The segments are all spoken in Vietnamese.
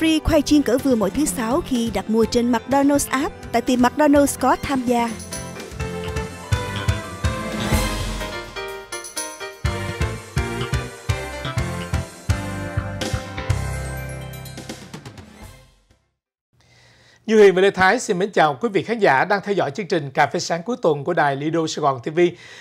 Free khoai chiên cỡ vừa mỗi thứ sáu khi đặt mua trên McDonald's app tại tiệm McDonald's có tham gia Như Huyền và Lê Thái xin mến chào quý vị khán giả đang theo dõi chương trình Cà phê sáng cuối tuần của đài Lido Sài Gòn TV,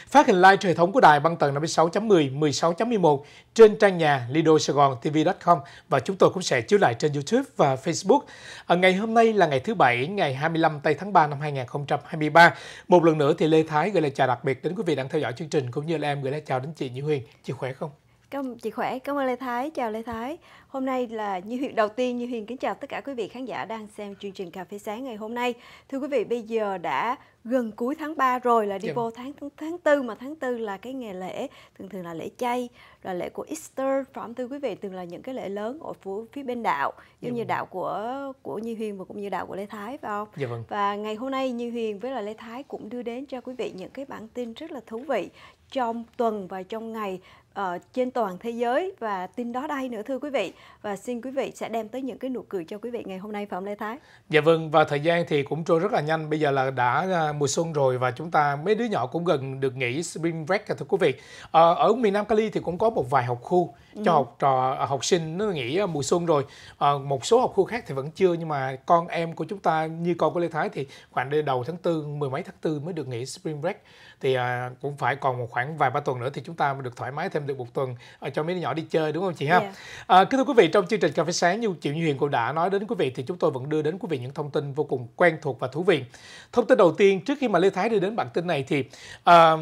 phát hình live trên hệ thống của đài băng tần 56.10, 16.11 trên trang nhà lidosagontv.com và chúng tôi cũng sẽ chiếu lại trên YouTube và Facebook. Ở ngày hôm nay là ngày thứ Bảy, ngày 25 tây tháng 3 năm 2023. Một lần nữa thì Lê Thái gửi lời chào đặc biệt đến quý vị đang theo dõi chương trình cũng như là em gửi lời chào đến chị Như Huyền. Chị khỏe không? Cảm, chị khỏe, cảm ơn Lê Thái, chào Lê Thái. Hôm nay là Như Huyền đầu tiên, Như Huyền kính chào tất cả quý vị khán giả đang xem chương trình Cà phê sáng ngày hôm nay. Thưa quý vị, bây giờ đã gần cuối tháng 3 rồi là đi Chừng. Dạ. vô tháng tháng 4 mà tháng 4 là cái ngày lễ, thường thường là lễ chay, là lễ của Easter, phải không thưa quý vị, thường là những cái lễ lớn ở phía bên đạo, giống dạ như vâng. đạo của của Như Huyền và cũng như đạo của Lê Thái phải không? Dạ vâng. Và ngày hôm nay Như Huyền với là Lê Thái cũng đưa đến cho quý vị những cái bản tin rất là thú vị trong tuần và trong ngày uh, trên toàn thế giới và tin đó đây nữa thưa quý vị và xin quý vị sẽ đem tới những cái nụ cười cho quý vị ngày hôm nay phạm Lê Thái? Dạ vâng và thời gian thì cũng trôi rất là nhanh bây giờ là đã à, mùa xuân rồi và chúng ta mấy đứa nhỏ cũng gần được nghỉ spring break thưa quý vị ờ, ở miền Nam Cali thì cũng có một vài học khu cho ừ. học trò à, học sinh nó nghỉ à, mùa xuân rồi à, một số học khu khác thì vẫn chưa nhưng mà con em của chúng ta như con của Lê Thái thì khoảng đây đầu tháng tư mười mấy tháng tư mới được nghỉ spring break thì à, cũng phải còn một khoảng vài ba tuần nữa thì chúng ta mới được thoải mái thêm được một tuần à, cho mấy đứa nhỏ đi chơi đúng không chị ha? Yeah. À, kính thưa quý vị trong chương trình cà phê sáng như chị Như Huyền cũng đã nói đến quý vị thì chúng tôi vẫn đưa đến quý vị những thông tin vô cùng quen thuộc và thú vị. Thông tin đầu tiên trước khi mà Lê Thái đưa đến bản tin này thì à,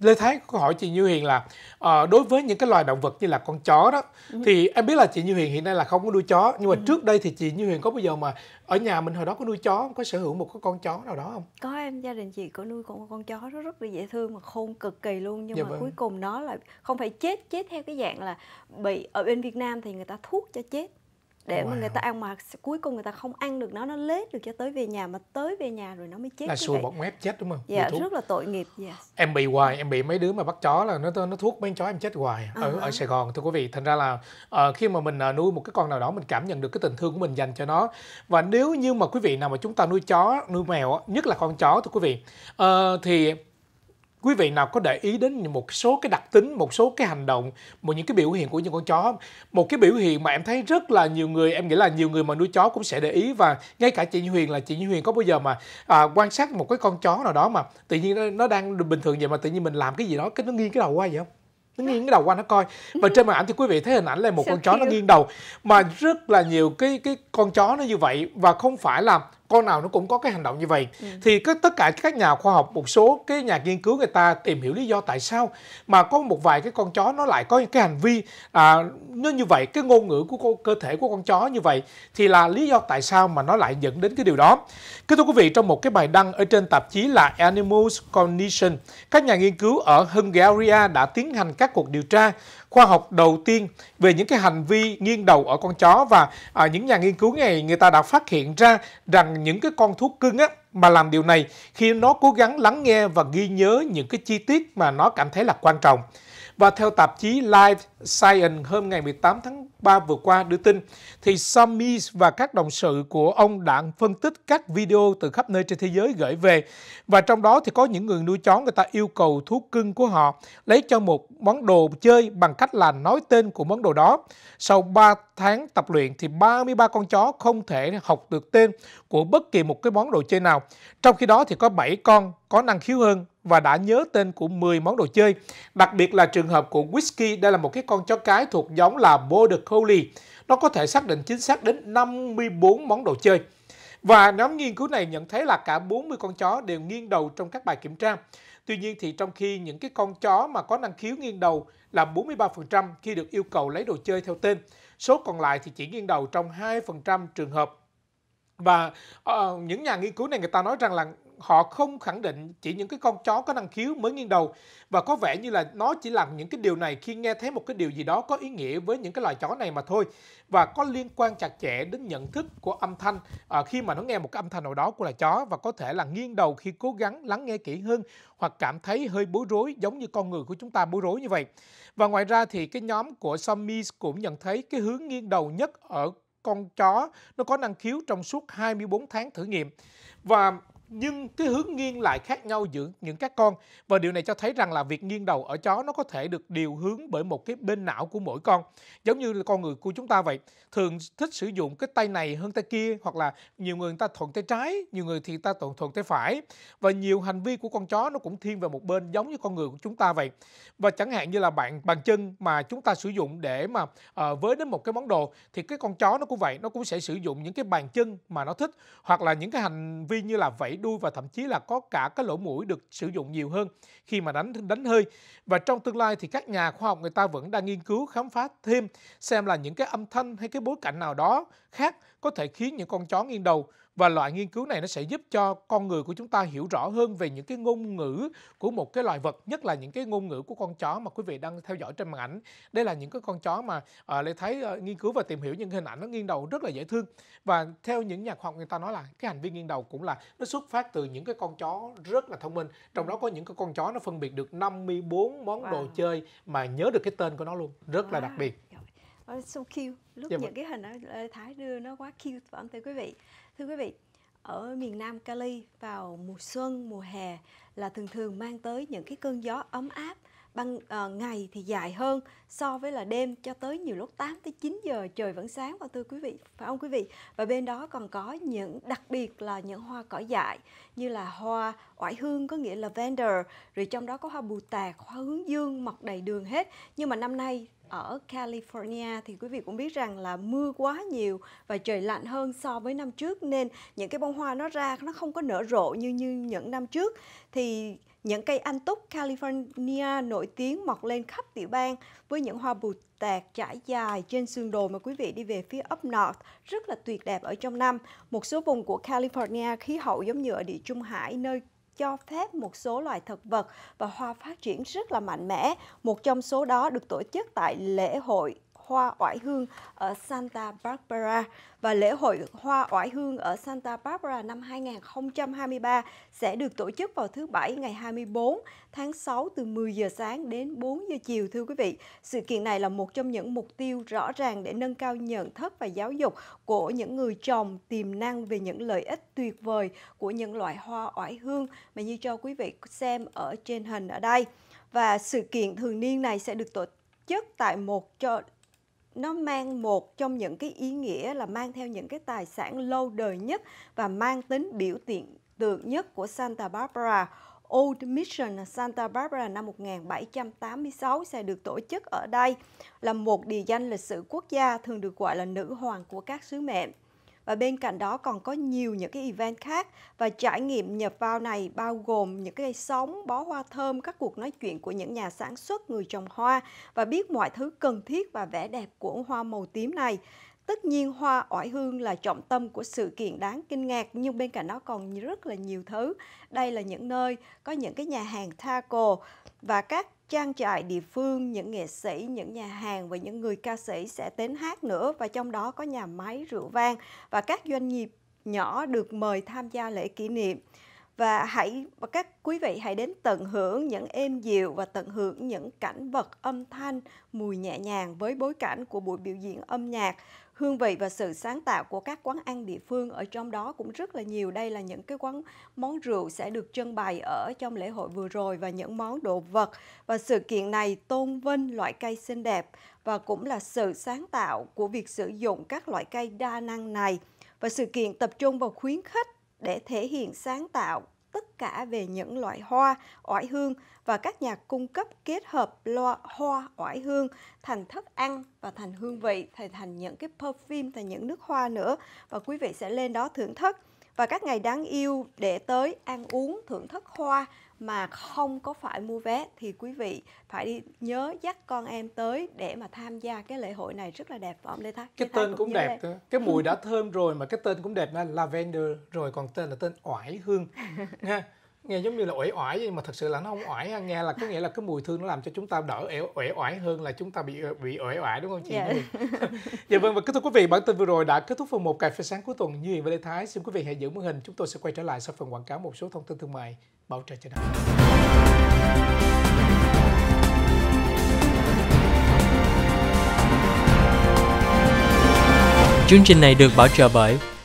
Lê Thái có hỏi chị Như Hiền là uh, đối với những cái loài động vật như là con chó đó ừ. thì em biết là chị Như Hiền hiện nay là không có nuôi chó nhưng mà ừ. trước đây thì chị Như Hiền có bao giờ mà ở nhà mình hồi đó có nuôi chó có sở hữu một cái con chó nào đó không? Có em gia đình chị có nuôi con con chó nó rất là dễ thương mà khôn cực kỳ luôn nhưng dạ mà vâng. cuối cùng nó là không phải chết chết theo cái dạng là bị ở bên Việt Nam thì người ta thuốc cho chết để wow. mà người ta ăn mà cuối cùng người ta không ăn được nó nó lết được cho tới về nhà mà tới về nhà rồi nó mới chết là xui bọt mép chết đúng không dạ rất là tội nghiệp yes. Dạ. em bị hoài em bị mấy đứa mà bắt chó là nó nó thuốc mấy chó em chết hoài ở uh-huh. ở Sài Gòn thưa quý vị thành ra là uh, khi mà mình uh, nuôi một cái con nào đó mình cảm nhận được cái tình thương của mình dành cho nó và nếu như mà quý vị nào mà chúng ta nuôi chó nuôi mèo nhất là con chó thưa quý vị uh, thì quý vị nào có để ý đến một số cái đặc tính một số cái hành động một những cái biểu hiện của những con chó một cái biểu hiện mà em thấy rất là nhiều người em nghĩ là nhiều người mà nuôi chó cũng sẽ để ý và ngay cả chị Như Huyền là chị Như Huyền có bao giờ mà à, quan sát một cái con chó nào đó mà tự nhiên nó, nó đang bình thường vậy mà tự nhiên mình làm cái gì đó cái nó nghiêng cái đầu qua vậy không nó nghiêng cái đầu qua nó coi và trên màn ảnh thì quý vị thấy hình ảnh là một con chó nó nghiêng đầu mà rất là nhiều cái cái con chó nó như vậy và không phải là con nào nó cũng có cái hành động như vậy ừ. thì các tất cả các nhà khoa học một số cái nhà nghiên cứu người ta tìm hiểu lý do tại sao mà có một vài cái con chó nó lại có những cái hành vi à, nó như vậy cái ngôn ngữ của cơ thể của con chó như vậy thì là lý do tại sao mà nó lại dẫn đến cái điều đó kính thưa quý vị trong một cái bài đăng ở trên tạp chí là Animals Cognition các nhà nghiên cứu ở Hungary đã tiến hành các cuộc điều tra khoa học đầu tiên về những cái hành vi nghiêng đầu ở con chó và à, những nhà nghiên cứu này người ta đã phát hiện ra rằng những cái con thú cưng á mà làm điều này khi nó cố gắng lắng nghe và ghi nhớ những cái chi tiết mà nó cảm thấy là quan trọng và theo tạp chí Life Science hôm ngày 18 tháng 3 vừa qua đưa tin, thì Samis và các đồng sự của ông đã phân tích các video từ khắp nơi trên thế giới gửi về. Và trong đó thì có những người nuôi chó người ta yêu cầu thú cưng của họ lấy cho một món đồ chơi bằng cách là nói tên của món đồ đó. Sau 3 tháng tập luyện thì 33 con chó không thể học được tên của bất kỳ một cái món đồ chơi nào. Trong khi đó thì có 7 con có năng khiếu hơn và đã nhớ tên của 10 món đồ chơi. Đặc biệt là trường hợp của Whisky, đây là một cái con chó cái thuộc giống là Border Collie. Nó có thể xác định chính xác đến 54 món đồ chơi. Và nhóm nghiên cứu này nhận thấy là cả 40 con chó đều nghiêng đầu trong các bài kiểm tra. Tuy nhiên thì trong khi những cái con chó mà có năng khiếu nghiêng đầu là 43% khi được yêu cầu lấy đồ chơi theo tên, số còn lại thì chỉ nghiêng đầu trong 2% trường hợp. Và uh, những nhà nghiên cứu này người ta nói rằng là họ không khẳng định chỉ những cái con chó có năng khiếu mới nghiêng đầu và có vẻ như là nó chỉ làm những cái điều này khi nghe thấy một cái điều gì đó có ý nghĩa với những cái loài chó này mà thôi và có liên quan chặt chẽ đến nhận thức của âm thanh à, khi mà nó nghe một cái âm thanh nào đó của loài chó và có thể là nghiêng đầu khi cố gắng lắng nghe kỹ hơn hoặc cảm thấy hơi bối rối giống như con người của chúng ta bối rối như vậy và ngoài ra thì cái nhóm của Sammy cũng nhận thấy cái hướng nghiêng đầu nhất ở con chó nó có năng khiếu trong suốt 24 tháng thử nghiệm và nhưng cái hướng nghiêng lại khác nhau giữa những các con và điều này cho thấy rằng là việc nghiêng đầu ở chó nó có thể được điều hướng bởi một cái bên não của mỗi con giống như là con người của chúng ta vậy thường thích sử dụng cái tay này hơn tay kia hoặc là nhiều người, người ta thuận tay trái nhiều người thì ta thuận thuận tay phải và nhiều hành vi của con chó nó cũng thiên về một bên giống như con người của chúng ta vậy và chẳng hạn như là bạn bàn chân mà chúng ta sử dụng để mà uh, với đến một cái món đồ thì cái con chó nó cũng vậy nó cũng sẽ sử dụng những cái bàn chân mà nó thích hoặc là những cái hành vi như là vẫy đuôi và thậm chí là có cả cái lỗ mũi được sử dụng nhiều hơn khi mà đánh đánh hơi. Và trong tương lai thì các nhà khoa học người ta vẫn đang nghiên cứu khám phá thêm xem là những cái âm thanh hay cái bối cảnh nào đó khác có thể khiến những con chó nghiêng đầu và loại nghiên cứu này nó sẽ giúp cho con người của chúng ta hiểu rõ hơn về những cái ngôn ngữ của một cái loài vật nhất là những cái ngôn ngữ của con chó mà quý vị đang theo dõi trên màn ảnh đây là những cái con chó mà uh, lê thấy uh, ờ, nghiên cứu và tìm hiểu những hình ảnh nó nghiêng đầu rất là dễ thương và theo những nhà khoa học người ta nói là cái hành vi nghiêng đầu cũng là nó xuất phát từ những cái con chó rất là thông minh trong đó có những cái con chó nó phân biệt được 54 món wow. đồ chơi mà nhớ được cái tên của nó luôn rất wow. là đặc biệt oh, so cute lúc dạ những vâng. cái hình ở Thái đưa nó quá cute phải không thưa quý vị thưa quý vị ở miền Nam Cali vào mùa xuân mùa hè là thường thường mang tới những cái cơn gió ấm áp ban uh, ngày thì dài hơn so với là đêm cho tới nhiều lúc 8 tới 9 giờ trời vẫn sáng và thưa quý vị phải không quý vị và bên đó còn có những đặc biệt là những hoa cỏ dại như là hoa oải hương có nghĩa là lavender rồi trong đó có hoa bù tạc hoa hướng dương mọc đầy đường hết nhưng mà năm nay ở California thì quý vị cũng biết rằng là mưa quá nhiều và trời lạnh hơn so với năm trước nên những cái bông hoa nó ra nó không có nở rộ như như những năm trước thì những cây anh túc California nổi tiếng mọc lên khắp tiểu bang với những hoa bù tạc trải dài trên sương đồi mà quý vị đi về phía up north rất là tuyệt đẹp ở trong năm. Một số vùng của California khí hậu giống như ở địa trung hải nơi cho phép một số loài thực vật và hoa phát triển rất là mạnh mẽ. Một trong số đó được tổ chức tại lễ hội hoa oải hương ở Santa Barbara và lễ hội hoa oải hương ở Santa Barbara năm 2023 sẽ được tổ chức vào thứ Bảy ngày 24 tháng 6 từ 10 giờ sáng đến 4 giờ chiều thưa quý vị. Sự kiện này là một trong những mục tiêu rõ ràng để nâng cao nhận thức và giáo dục của những người trồng tiềm năng về những lợi ích tuyệt vời của những loại hoa oải hương mà như cho quý vị xem ở trên hình ở đây. Và sự kiện thường niên này sẽ được tổ chức tại một cho nó mang một trong những cái ý nghĩa là mang theo những cái tài sản lâu đời nhất và mang tính biểu tượng tượng nhất của Santa Barbara. Old Mission Santa Barbara năm 1786 sẽ được tổ chức ở đây là một địa danh lịch sử quốc gia thường được gọi là nữ hoàng của các sứ mệnh và bên cạnh đó còn có nhiều những cái event khác và trải nghiệm nhập vào này bao gồm những cái sóng, bó hoa thơm, các cuộc nói chuyện của những nhà sản xuất, người trồng hoa và biết mọi thứ cần thiết và vẻ đẹp của hoa màu tím này. Tất nhiên hoa oải hương là trọng tâm của sự kiện đáng kinh ngạc nhưng bên cạnh nó còn rất là nhiều thứ. Đây là những nơi có những cái nhà hàng taco và các trang trại địa phương, những nghệ sĩ, những nhà hàng và những người ca sĩ sẽ đến hát nữa và trong đó có nhà máy rượu vang và các doanh nghiệp nhỏ được mời tham gia lễ kỷ niệm và hãy và các quý vị hãy đến tận hưởng những êm dịu và tận hưởng những cảnh vật âm thanh mùi nhẹ nhàng với bối cảnh của buổi biểu diễn âm nhạc hương vị và sự sáng tạo của các quán ăn địa phương ở trong đó cũng rất là nhiều. Đây là những cái quán món rượu sẽ được trưng bày ở trong lễ hội vừa rồi và những món đồ vật và sự kiện này tôn vinh loại cây xinh đẹp và cũng là sự sáng tạo của việc sử dụng các loại cây đa năng này. Và sự kiện tập trung vào khuyến khích để thể hiện sáng tạo tất cả về những loại hoa oải hương và các nhà cung cấp kết hợp loa hoa oải hương thành thức ăn và thành hương vị thì thành những cái perfume thành những nước hoa nữa và quý vị sẽ lên đó thưởng thức và các ngày đáng yêu để tới ăn uống thưởng thức hoa mà không có phải mua vé thì quý vị phải đi nhớ dắt con em tới để mà tham gia cái lễ hội này rất là đẹp phải không Lê Thái? Cái Lê Thái tên cũng, cũng đẹp, đây. cái mùi đã thơm rồi mà cái tên cũng đẹp là lavender rồi còn tên là tên oải hương ha. nghe giống như là uể oải nhưng mà thật sự là nó không oải nghe là có nghĩa là cái mùi thương nó làm cho chúng ta đỡ uể oải hơn là chúng ta bị bị uể oải đúng không chị yeah. Dạ. dạ vâng và kết thúc quý vị bản tin vừa rồi đã kết thúc phần một cà phê sáng cuối tuần như vậy với Lê Thái xin quý vị hãy giữ màn hình chúng tôi sẽ quay trở lại sau phần quảng cáo một số thông tin thương mại bảo trợ cho nào Chương trình này được bảo trợ bởi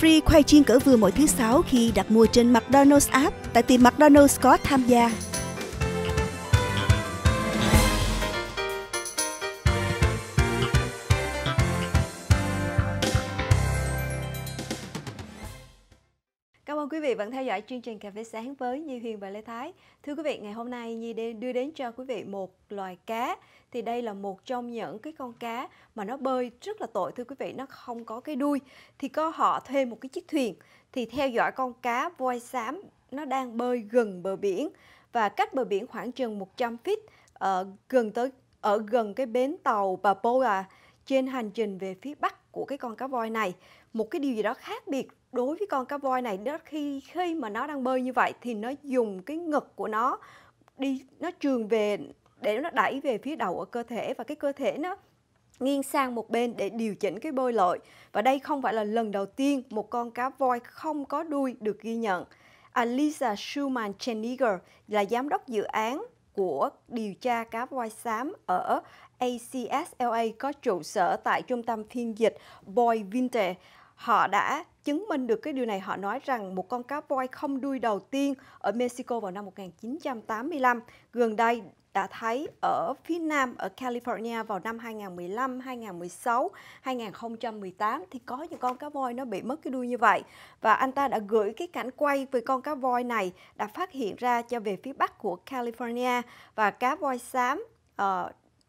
free khoai chiên cỡ vừa mỗi thứ sáu khi đặt mua trên McDonald's app tại tiệm McDonald's có tham gia. vẫn theo dõi chương trình Cà phê sáng với Nhi Huyền và Lê Thái. Thưa quý vị, ngày hôm nay Nhi đưa đến cho quý vị một loài cá. Thì đây là một trong những cái con cá mà nó bơi rất là tội thưa quý vị, nó không có cái đuôi. Thì có họ thuê một cái chiếc thuyền thì theo dõi con cá voi xám nó đang bơi gần bờ biển và cách bờ biển khoảng chừng 100 feet ở ờ, gần tới ở gần cái bến tàu bà à trên hành trình về phía bắc của cái con cá voi này. Một cái điều gì đó khác biệt đối với con cá voi này nó khi khi mà nó đang bơi như vậy thì nó dùng cái ngực của nó đi nó trường về để nó đẩy về phía đầu ở cơ thể và cái cơ thể nó nghiêng sang một bên để điều chỉnh cái bơi lội và đây không phải là lần đầu tiên một con cá voi không có đuôi được ghi nhận. Alisa Schumann Cheniger là giám đốc dự án của điều tra cá voi xám ở ACSLA có trụ sở tại trung tâm phiên dịch Boy Winter họ đã chứng minh được cái điều này. Họ nói rằng một con cá voi không đuôi đầu tiên ở Mexico vào năm 1985 gần đây đã thấy ở phía Nam, ở California vào năm 2015, 2016, 2018 thì có những con cá voi nó bị mất cái đuôi như vậy. Và anh ta đã gửi cái cảnh quay về con cá voi này đã phát hiện ra cho về phía Bắc của California và cá voi xám uh,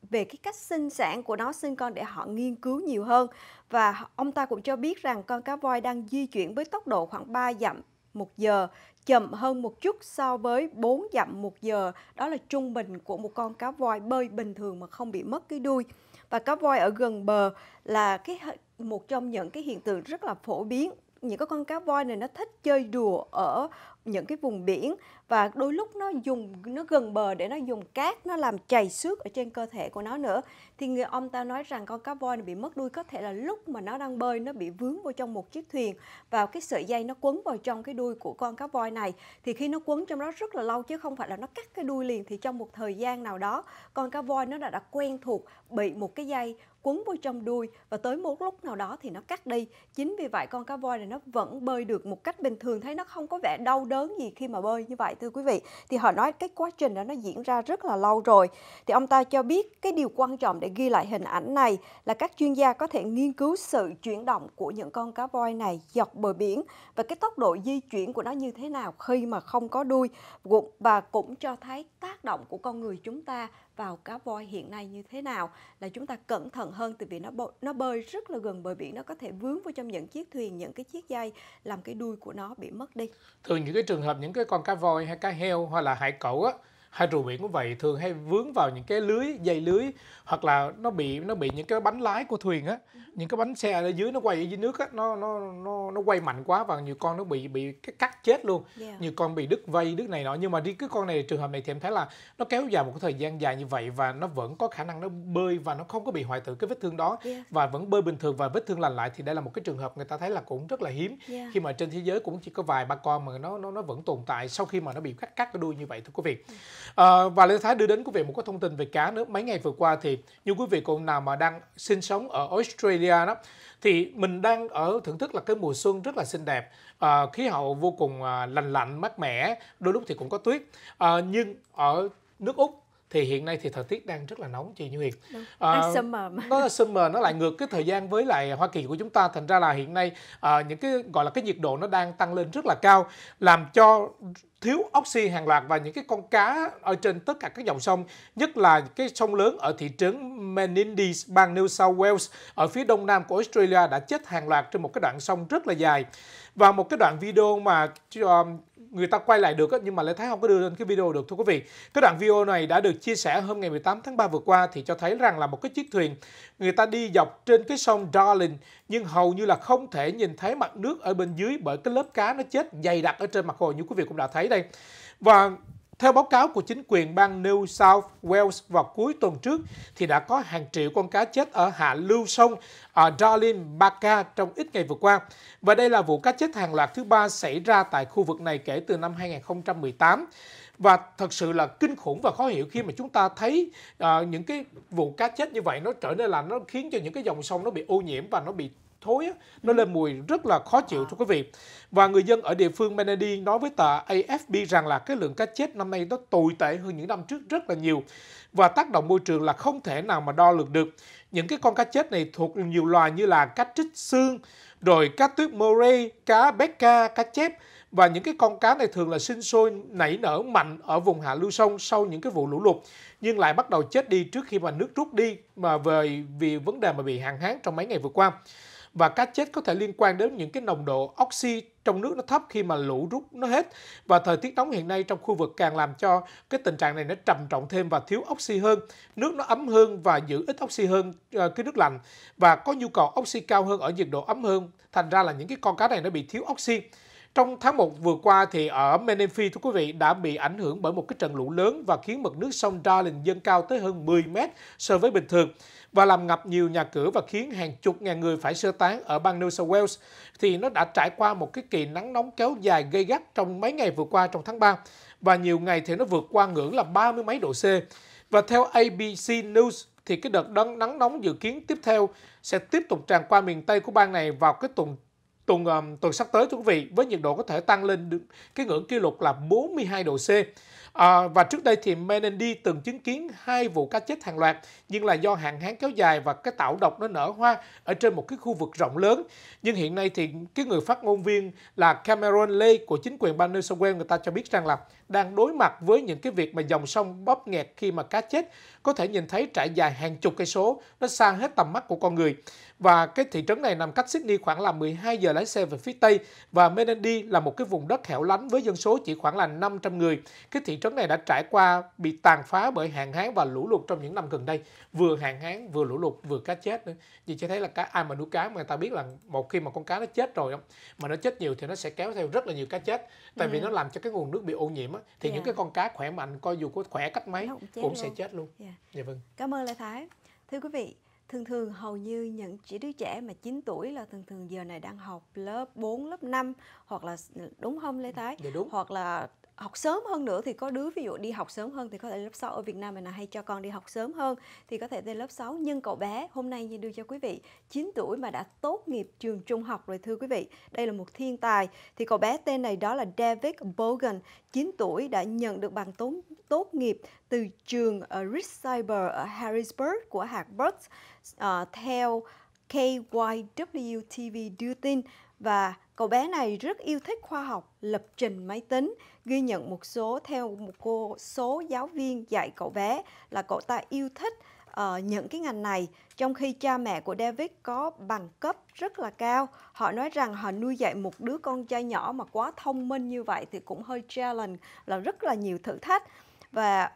về cái cách sinh sản của nó sinh con để họ nghiên cứu nhiều hơn và ông ta cũng cho biết rằng con cá voi đang di chuyển với tốc độ khoảng 3 dặm một giờ chậm hơn một chút so với 4 dặm một giờ đó là trung bình của một con cá voi bơi bình thường mà không bị mất cái đuôi và cá voi ở gần bờ là cái một trong những cái hiện tượng rất là phổ biến những cái con cá voi này nó thích chơi đùa ở những cái vùng biển và đôi lúc nó dùng nó gần bờ để nó dùng cát nó làm chảy xước ở trên cơ thể của nó nữa thì người ông ta nói rằng con cá voi bị mất đuôi có thể là lúc mà nó đang bơi nó bị vướng vào trong một chiếc thuyền và cái sợi dây nó quấn vào trong cái đuôi của con cá voi này thì khi nó quấn trong đó rất là lâu chứ không phải là nó cắt cái đuôi liền thì trong một thời gian nào đó con cá voi nó đã, đã quen thuộc bị một cái dây quấn vô trong đuôi và tới một lúc nào đó thì nó cắt đi chính vì vậy con cá voi này nó vẫn bơi được một cách bình thường thấy nó không có vẻ đau đớn gì khi mà bơi như vậy thưa quý vị thì họ nói cái quá trình đó nó diễn ra rất là lâu rồi thì ông ta cho biết cái điều quan trọng để ghi lại hình ảnh này là các chuyên gia có thể nghiên cứu sự chuyển động của những con cá voi này dọc bờ biển và cái tốc độ di chuyển của nó như thế nào khi mà không có đuôi và cũng cho thấy tác động của con người chúng ta vào cá voi hiện nay như thế nào là chúng ta cẩn thận hơn từ vì nó bơi, nó bơi rất là gần bờ biển nó có thể vướng vào trong những chiếc thuyền những cái chiếc dây làm cái đuôi của nó bị mất đi thường những cái trường hợp những cái con cá voi hay cá heo hoặc là hải cẩu á hai rùa biển cũng vậy thường hay vướng vào những cái lưới dây lưới hoặc là nó bị nó bị những cái bánh lái của thuyền á những cái bánh xe ở dưới nó quay ở dưới nước á nó nó nó nó quay mạnh quá và nhiều con nó bị bị cắt chết luôn yeah. Dạ. nhiều con bị đứt vây đứt này nọ nhưng mà đi cái con này trường hợp này thì em thấy là nó kéo dài một cái thời gian dài như vậy và nó vẫn có khả năng nó bơi và nó không có bị hoại tử cái vết thương đó yeah. Dạ. và vẫn bơi bình thường và vết thương lành lại thì đây là một cái trường hợp người ta thấy là cũng rất là hiếm yeah. Dạ. khi mà trên thế giới cũng chỉ có vài ba con mà nó nó nó vẫn tồn tại sau khi mà nó bị cắt cắt cái đuôi như vậy thưa quý vị yeah. Ừ. À, và Lê Thái đưa đến quý vị một cái thông tin về cá nữa. Mấy ngày vừa qua thì như quý vị cô nào mà đang sinh sống ở Australia đó thì mình đang ở thưởng thức là cái mùa xuân rất là xinh đẹp, à, khí hậu vô cùng à, lành lạnh mát mẻ, đôi lúc thì cũng có tuyết. À, nhưng ở nước Úc thì hiện nay thì thời tiết đang rất là nóng chị Như Hiền à, nó là summer nó lại ngược cái thời gian với lại Hoa Kỳ của chúng ta thành ra là hiện nay à, những cái gọi là cái nhiệt độ nó đang tăng lên rất là cao làm cho thiếu oxy hàng loạt và những cái con cá ở trên tất cả các dòng sông, nhất là cái sông lớn ở thị trấn Menindee bang New South Wales ở phía đông nam của Australia đã chết hàng loạt trên một cái đoạn sông rất là dài. Và một cái đoạn video mà người ta quay lại được nhưng mà Lê Thái không có đưa lên cái video được thưa quý vị. Cái đoạn video này đã được chia sẻ hôm ngày 18 tháng 3 vừa qua thì cho thấy rằng là một cái chiếc thuyền người ta đi dọc trên cái sông Darling nhưng hầu như là không thể nhìn thấy mặt nước ở bên dưới bởi cái lớp cá nó chết dày đặc ở trên mặt hồ như quý vị cũng đã thấy đây. Và theo báo cáo của chính quyền bang New South Wales vào cuối tuần trước, thì đã có hàng triệu con cá chết ở hạ lưu sông ở Darling Baka trong ít ngày vừa qua. Và đây là vụ cá chết hàng loạt thứ ba xảy ra tại khu vực này kể từ năm 2018 và thật sự là kinh khủng và khó hiểu khi mà chúng ta thấy uh, những cái vụ cá chết như vậy nó trở nên là nó khiến cho những cái dòng sông nó bị ô nhiễm và nó bị thối, nó lên mùi rất là khó chịu cho quý vị. Và người dân ở địa phương Menady nói với tờ AFP rằng là cái lượng cá chết năm nay nó tồi tệ hơn những năm trước rất là nhiều và tác động môi trường là không thể nào mà đo lường được. Những cái con cá chết này thuộc nhiều loài như là cá trích xương, rồi cá tuyết moray, cá becca, cá chép và những cái con cá này thường là sinh sôi nảy nở mạnh ở vùng hạ lưu sông sau những cái vụ lũ lụt nhưng lại bắt đầu chết đi trước khi mà nước rút đi mà về vì vấn đề mà bị hạn hán trong mấy ngày vừa qua và cá chết có thể liên quan đến những cái nồng độ oxy trong nước nó thấp khi mà lũ rút nó hết và thời tiết nóng hiện nay trong khu vực càng làm cho cái tình trạng này nó trầm trọng thêm và thiếu oxy hơn nước nó ấm hơn và giữ ít oxy hơn ờ, cái nước lạnh và có nhu cầu oxy cao hơn ở nhiệt độ ấm hơn thành ra là những cái con cá này nó bị thiếu oxy trong tháng 1 vừa qua thì ở Menifee thưa quý vị đã bị ảnh hưởng bởi một cái trận lũ lớn và khiến mực nước sông Darling dâng cao tới hơn 10 mét so với bình thường và làm ngập nhiều nhà cửa và khiến hàng chục ngàn người phải sơ tán ở bang New South Wales thì nó đã trải qua một cái kỳ nắng nóng kéo dài gây gắt trong mấy ngày vừa qua trong tháng 3 và nhiều ngày thì nó vượt qua ngưỡng là ba mươi mấy độ C. Và theo ABC News thì cái đợt đón nắng nóng dự kiến tiếp theo sẽ tiếp tục tràn qua miền Tây của bang này vào cái tuần tuần um, tuần sắp tới thưa quý vị với nhiệt độ có thể tăng lên cái ngưỡng kỷ lục là 42 độ C À, và trước đây thì Menendy từng chứng kiến hai vụ cá chết hàng loạt nhưng là do hạn hán kéo dài và cái tảo độc nó nở hoa ở trên một cái khu vực rộng lớn. Nhưng hiện nay thì cái người phát ngôn viên là Cameron Lee của chính quyền bang New South Wales người ta cho biết rằng là đang đối mặt với những cái việc mà dòng sông bóp nghẹt khi mà cá chết có thể nhìn thấy trải dài hàng chục cây số nó xa hết tầm mắt của con người và cái thị trấn này nằm cách Sydney khoảng là 12 giờ lái xe về phía tây và Menandy là một cái vùng đất hẻo lánh với dân số chỉ khoảng là 500 người cái thị trấn này đã trải qua bị tàn phá bởi hạn hán và lũ lụt trong những năm gần đây vừa hạn hán vừa lũ lụt vừa cá chết nữa vì cho thấy là cá ai mà nuôi cá mà người ta biết là một khi mà con cá nó chết rồi mà nó chết nhiều thì nó sẽ kéo theo rất là nhiều cá chết tại ừ. vì nó làm cho cái nguồn nước bị ô nhiễm á thì yeah. những dạ. cái con cá khỏe mạnh coi dù có khỏe cách mấy cũng luôn. sẽ chết luôn. Dạ. dạ. vâng. Cảm ơn Lê Thái. Thưa quý vị, thường thường hầu như những chỉ đứa trẻ mà 9 tuổi là thường thường giờ này đang học lớp 4, lớp 5 hoặc là đúng không Lê Thái? Dạ đúng. Hoặc là học sớm hơn nữa thì có đứa ví dụ đi học sớm hơn thì có thể lớp 6 ở Việt Nam mình là hay cho con đi học sớm hơn thì có thể lên lớp 6 nhưng cậu bé hôm nay như đưa cho quý vị 9 tuổi mà đã tốt nghiệp trường trung học rồi thưa quý vị đây là một thiên tài thì cậu bé tên này đó là David Bogan 9 tuổi đã nhận được bằng tốt, tốt nghiệp từ trường ờ, Rich Cyber ở Harrisburg của hạt Bucks uh, theo KYWTV đưa tin và Cậu bé này rất yêu thích khoa học, lập trình máy tính, ghi nhận một số theo một cô số giáo viên dạy cậu bé là cậu ta yêu thích uh, những cái ngành này trong khi cha mẹ của David có bằng cấp rất là cao họ nói rằng họ nuôi dạy một đứa con trai nhỏ mà quá thông minh như vậy thì cũng hơi challenge là rất là nhiều thử thách và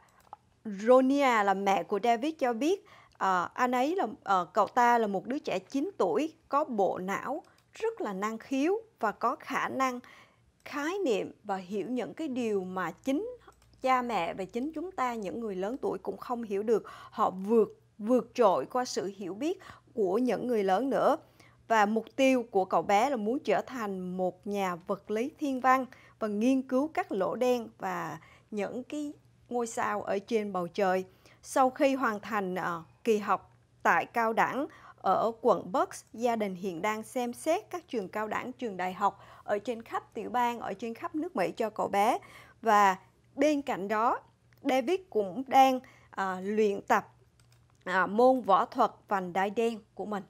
Ronia là mẹ của David cho biết uh, anh ấy là uh, cậu ta là một đứa trẻ 9 tuổi có bộ não rất là năng khiếu và có khả năng khái niệm và hiểu những cái điều mà chính cha mẹ và chính chúng ta những người lớn tuổi cũng không hiểu được họ vượt vượt trội qua sự hiểu biết của những người lớn nữa và mục tiêu của cậu bé là muốn trở thành một nhà vật lý thiên văn và nghiên cứu các lỗ đen và những cái ngôi sao ở trên bầu trời sau khi hoàn thành uh, kỳ học tại cao đẳng ở quận Bucks, gia đình hiện đang xem xét các trường cao đẳng, trường đại học ở trên khắp tiểu bang, ở trên khắp nước Mỹ cho cậu bé. Và bên cạnh đó, David cũng đang à, luyện tập à, môn võ thuật vành đai đen của mình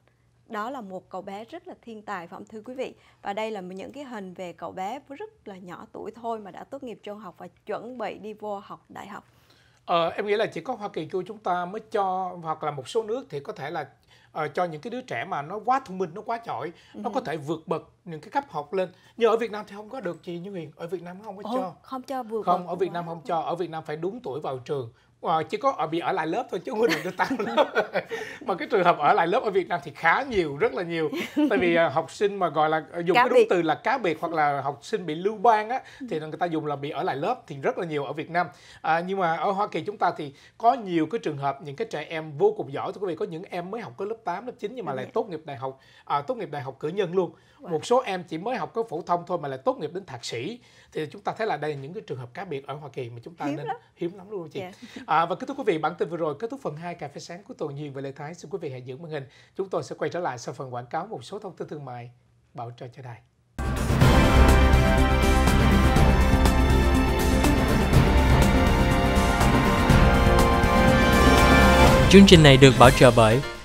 đó là một cậu bé rất là thiên tài phẩm thư quý vị và đây là những cái hình về cậu bé rất là nhỏ tuổi thôi mà đã tốt nghiệp trung học và chuẩn bị đi vô học đại học ờ, em nghĩ là chỉ có hoa kỳ chui chúng ta mới cho hoặc là một số nước thì có thể là Ờ, cho những cái đứa trẻ mà nó quá thông minh nó quá giỏi ừ. nó có thể vượt bậc những cái cấp học lên nhưng ở Việt Nam thì không có được chị Như Huyền ở Việt Nam không có Ồ, cho không cho vượt không bậc ở Việt Nam không cho ở Việt Nam phải đúng tuổi vào trường Wow, ờ, chỉ có ở bị ở lại lớp thôi chứ không có được tăng lớp mà cái trường hợp ở lại lớp ở Việt Nam thì khá nhiều rất là nhiều tại vì ờ, học sinh mà gọi là ờ, dùng cá cái đúng biệt. từ là cá biệt hoặc là học sinh bị lưu ban á ừ. thì người ta dùng là bị ở lại lớp thì rất là nhiều ở Việt Nam à, nhưng mà ở Hoa Kỳ chúng ta thì có nhiều cái trường hợp những cái trẻ em vô cùng giỏi thưa quý vị có những em mới học có lớp 8, lớp 9 nhưng mà lại tốt nghiệp đại học à, tốt nghiệp đại học cử nhân luôn một số em chỉ mới học có phổ thông thôi mà lại tốt nghiệp đến thạc sĩ thì chúng ta thấy là đây là những cái trường hợp cá biệt ở Hoa Kỳ mà chúng ta hiếm nên lắm. hiếm lắm luôn chị yeah. Dạ. à, và kính thưa quý vị bản tin vừa rồi kết thúc phần 2 cà phê sáng của tuần nhiên và Lê Thái xin quý vị hãy giữ màn hình chúng tôi sẽ quay trở lại sau phần quảng cáo một số thông tin thương mại bảo trợ cho đài Chương trình này được bảo trợ bởi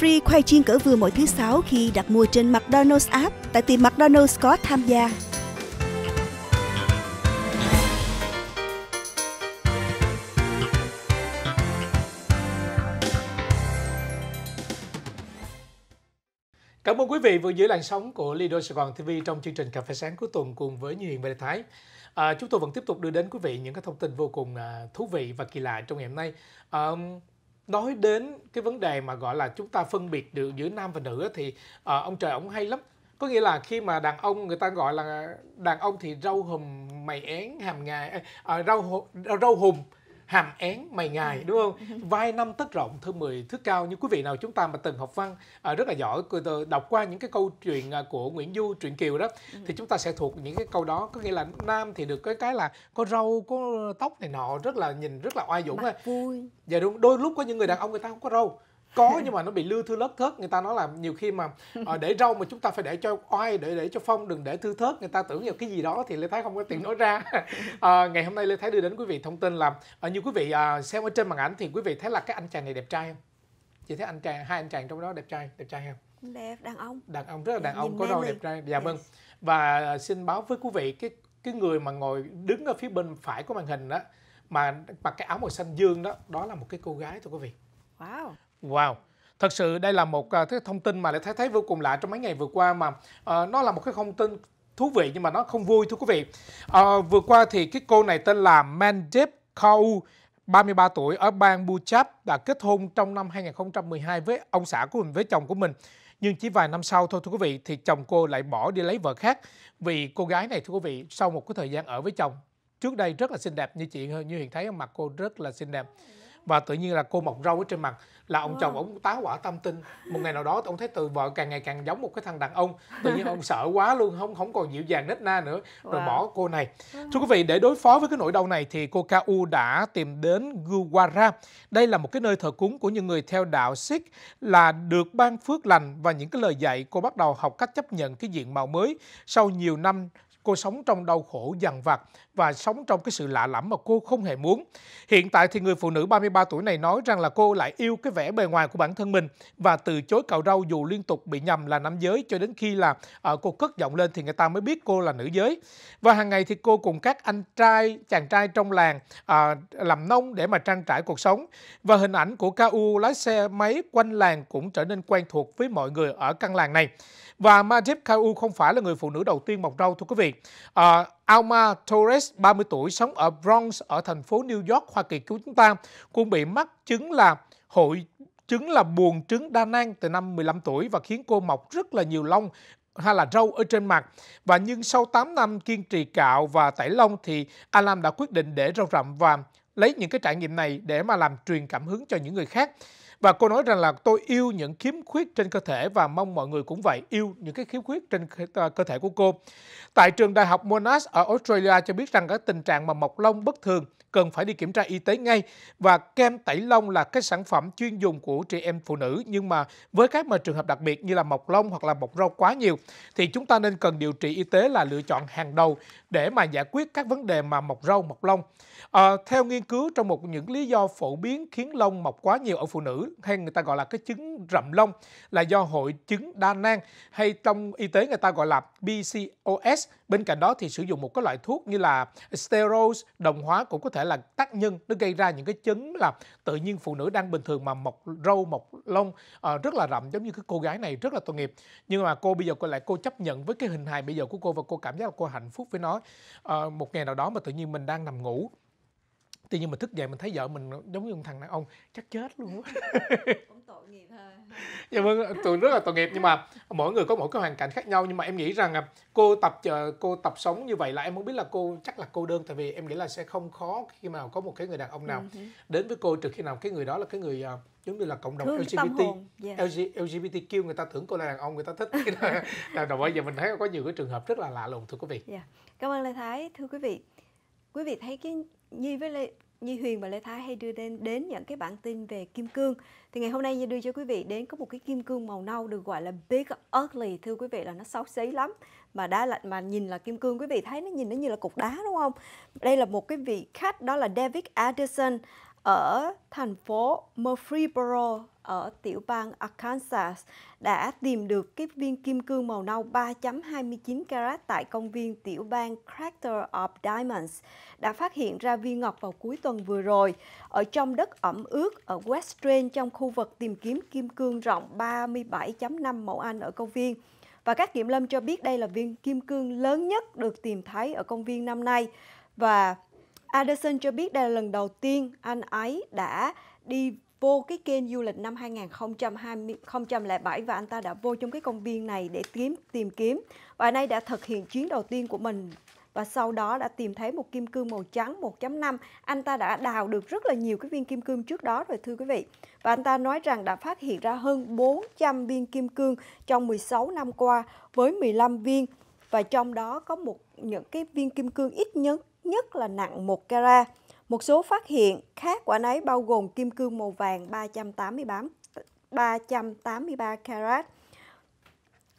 free khoai chiên cỡ vừa mỗi thứ sáu khi đặt mua trên McDonald's app tại tiệm McDonald's có tham gia. Cảm ơn quý vị vừa giữ làn sóng của Lido Sài Gòn TV trong chương trình Cà phê sáng cuối tuần cùng với Như Hiền và Lê Thái. À, chúng tôi vẫn tiếp tục đưa đến quý vị những cái thông tin vô cùng à, thú vị và kỳ lạ trong ngày hôm nay. À, nói đến cái vấn đề mà gọi là chúng ta phân biệt được giữa nam và nữ thì uh, ông trời ông hay lắm có nghĩa là khi mà đàn ông người ta gọi là đàn ông thì râu hùm mày én hàm ngà à, ờ, râu râu hùm hàm én mày ngài ừ. đúng không vai năm tất rộng thứ mười thước cao như quý vị nào chúng ta mà từng học văn à, rất là giỏi đọc qua những cái câu chuyện à, của Nguyễn Du truyện Kiều đó ừ. thì chúng ta sẽ thuộc những cái câu đó có nghĩa là nam thì được cái cái là có râu có tóc này nọ rất là nhìn rất là oai dũng Mặt vui dạ đúng đôi lúc có những người đàn ông người ta không có râu có nhưng mà nó bị lưa thư lớp thớt người ta nói là nhiều khi mà uh, để rau mà chúng ta phải để cho oai để để cho phong đừng để thư thớt người ta tưởng nhiều cái gì đó thì lê thái không có tiện nói ra uh, ngày hôm nay lê thái đưa đến quý vị thông tin là uh, như quý vị uh, xem ở trên màn ảnh thì quý vị thấy là cái anh chàng này đẹp trai không chị thấy anh chàng hai anh chàng trong đó đẹp trai đẹp trai không đẹp đàn ông đàn ông rất là đàn ông có râu đẹp trai dạ vâng và xin báo với quý vị cái cái người mà ngồi đứng ở phía bên phải của màn hình đó mà mặc cái áo màu xanh dương đó đó là một cái cô gái thưa quý vị wow Wow. Thật sự đây là một à, cái thông tin mà lại thấy thấy vô cùng lạ trong mấy ngày vừa qua mà uh, nó là một cái thông tin thú vị nhưng mà nó không vui thưa quý vị. Uh, vừa qua thì cái cô này tên là Mandip Kaur 33 tuổi ở bang Punjab đã kết hôn trong năm 2012 với ông xã của mình với chồng của mình. Nhưng chỉ vài năm sau thôi thưa quý vị thì chồng cô lại bỏ đi lấy vợ khác vì cô gái này thưa quý vị sau một cái thời gian ở với chồng trước đây rất là xinh đẹp như chị như hiện thấy mặt cô rất là xinh đẹp và tự nhiên là cô mọc râu ở trên mặt là ông chồng ờ. ông tá quả tâm tinh một ngày nào đó ông thấy từ vợ càng ngày càng giống một cái thằng đàn ông tự nhiên ông sợ quá luôn không không còn dịu dàng nết na nữa rồi bỏ cô này ờ. thưa quý vị để đối phó với cái nỗi đau này thì cô Kau đã tìm đến Guwara đây là một cái nơi thờ cúng của những người theo đạo Sikh là được ban phước lành và những cái lời dạy cô bắt đầu học cách chấp nhận cái diện mạo mới sau nhiều năm cô sống trong đau khổ dằn vặt và sống trong cái sự lạ lẫm mà cô không hề muốn. Hiện tại thì người phụ nữ 33 tuổi này nói rằng là cô lại yêu cái vẻ bề ngoài của bản thân mình và từ chối cạo râu dù liên tục bị nhầm là nam giới cho đến khi là uh, cô cất giọng lên thì người ta mới biết cô là nữ giới. Và hàng ngày thì cô cùng các anh trai, chàng trai trong làng uh, làm nông để mà trang trải cuộc sống. Và hình ảnh của k lái xe máy quanh làng cũng trở nên quen thuộc với mọi người ở căn làng này. Và Majib K.U. không phải là người phụ nữ đầu tiên mọc râu thưa quý vị. À, Alma Torres, 30 tuổi, sống ở Bronx ở thành phố New York, Hoa Kỳ của chúng ta, cũng bị mắc chứng là hội chứng là buồn trứng đa nang từ năm 15 tuổi và khiến cô mọc rất là nhiều lông hay là râu ở trên mặt. Và nhưng sau 8 năm kiên trì cạo và tẩy lông thì Alam đã quyết định để râu rậm và lấy những cái trải nghiệm này để mà làm truyền cảm hứng cho những người khác. Và cô nói rằng là tôi yêu những khiếm khuyết trên cơ thể và mong mọi người cũng vậy, yêu những cái khiếm khuyết trên ờ, cơ thể của cô. Tại trường đại học Monash ở Australia cho biết rằng cái tình trạng mà mọc lông bất thường cần phải đi kiểm tra y tế ngay. Và kem tẩy lông là cái sản phẩm chuyên dùng của trẻ em phụ nữ nhưng mà với các mà trường hợp đặc biệt như là mọc lông hoặc là mọc râu quá nhiều thì chúng ta nên cần điều trị y tế là lựa chọn hàng đầu để mà giải quyết các vấn đề mà mọc râu, mọc lông. À, theo nghiên cứu, trong một những lý do phổ biến khiến lông mọc quá nhiều ở phụ nữ hay người ta gọi là cái chứng rậm lông là do hội chứng đa nang hay trong y tế người ta gọi là bcos Bên cạnh đó thì sử dụng một cái loại thuốc như là steroids đồng hóa cũng có thể thể là tác nhân nó gây ra những cái chứng là tự nhiên phụ nữ đang bình thường mà mọc râu mọc lông à, rất là rậm giống như cái cô gái này rất là tội nghiệp nhưng mà cô bây giờ cô lại cô chấp nhận với cái hình hài bây giờ của cô và cô cảm giác là cô hạnh phúc với nó à, một ngày nào đó mà tự nhiên mình đang nằm ngủ tự nhiên mà thức dậy mình thấy vợ mình giống như một thằng đàn ông chắc chết luôn á cũng tội nghiệp thôi dạ vâng tôi rất là tội nghiệp nhưng mà mỗi người có mỗi cái hoàn cảnh khác nhau nhưng mà em nghĩ rằng à, cô tập ờ, cô tập sống như vậy là em không biết là cô chắc là cô đơn tại vì em nghĩ là sẽ không khó khi mà có một cái người đàn ông nào ừ đến với cô trừ khi nào cái người đó là cái người ờ, giống như là cộng đồng Thương LGBT, yeah. Dạ. LGBTQ người ta tưởng cô là đàn ông người ta thích là rồi bây giờ mình thấy có nhiều cái trường hợp rất là lạ lùng thưa quý vị. Yeah. Dạ. Cảm ơn Lê Thái, thưa quý vị. Quý vị thấy cái Nhi với Lê, Nhi Huyền và Lê Thái hay đưa đến đến những cái bản tin về kim cương. Thì ngày hôm nay Nhi đưa cho quý vị đến có một cái kim cương màu nâu được gọi là big ugly thưa quý vị là nó xấu xí lắm mà đá lạnh mà nhìn là kim cương quý vị thấy nó nhìn nó như là cục đá đúng không? Đây là một cái vị khách đó là David Addison ở thành phố Murfreesboro ở tiểu bang Arkansas đã tìm được cái viên kim cương màu nâu 3.29 carat tại công viên tiểu bang Crater of Diamonds đã phát hiện ra viên ngọc vào cuối tuần vừa rồi ở trong đất ẩm ướt ở West Strange trong khu vực tìm kiếm kim cương rộng 37.5 mẫu Anh ở công viên. Và các kiểm lâm cho biết đây là viên kim cương lớn nhất được tìm thấy ở công viên năm nay. Và Anderson cho biết đây là lần đầu tiên anh ấy đã đi vô cái kênh du lịch năm 2007 và anh ta đã vô trong cái công viên này để kiếm tìm kiếm và nay đã thực hiện chuyến đầu tiên của mình và sau đó đã tìm thấy một kim cương màu trắng 1.5. Anh ta đã đào được rất là nhiều cái viên kim cương trước đó rồi thưa quý vị. Và anh ta nói rằng đã phát hiện ra hơn 400 viên kim cương trong 16 năm qua với 15 viên và trong đó có một những cái viên kim cương ít nhất nhất là nặng 1 carat. Một số phát hiện khác quả nấy bao gồm kim cương màu vàng 383, 383 carat.